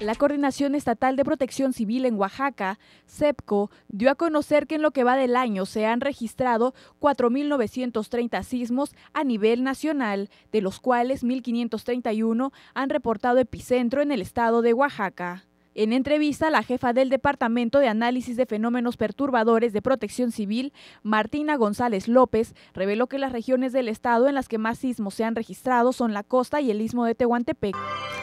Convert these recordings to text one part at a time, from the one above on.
La Coordinación Estatal de Protección Civil en Oaxaca, CEPCO, dio a conocer que en lo que va del año se han registrado 4.930 sismos a nivel nacional, de los cuales 1.531 han reportado epicentro en el estado de Oaxaca. En entrevista, la jefa del Departamento de Análisis de Fenómenos Perturbadores de Protección Civil, Martina González López, reveló que las regiones del estado en las que más sismos se han registrado son la costa y el istmo de Tehuantepec.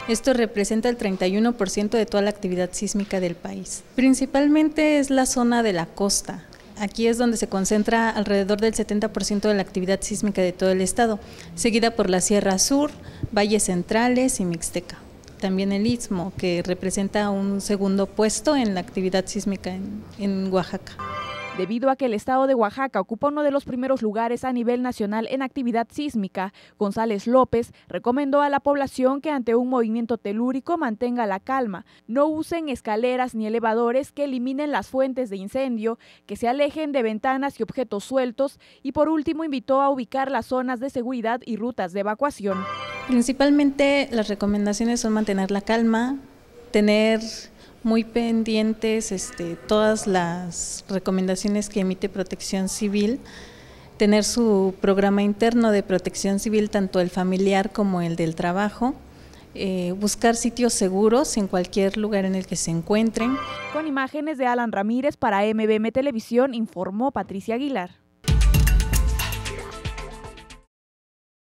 Esto representa el 31% de toda la actividad sísmica del país. Principalmente es la zona de la costa. Aquí es donde se concentra alrededor del 70% de la actividad sísmica de todo el estado, seguida por la Sierra Sur, Valles Centrales y Mixteca. También el Istmo, que representa un segundo puesto en la actividad sísmica en, Oaxaca. Debido a que el estado de Oaxaca ocupa uno de los primeros lugares a nivel nacional en actividad sísmica, González López recomendó a la población que ante un movimiento telúrico mantenga la calma, no usen escaleras ni elevadores que eliminen las fuentes de incendio, que se alejen de ventanas y objetos sueltos y por último invitó a ubicar las zonas de seguridad y rutas de evacuación. Principalmente las recomendaciones son mantener la calma, tener muy pendientes este, todas las recomendaciones que emite Protección Civil, tener su programa interno de protección civil, tanto el familiar como el del trabajo, eh, buscar sitios seguros en cualquier lugar en el que se encuentren. Con imágenes de Alan Ramírez para MBM Televisión informó Patricia Aguilar.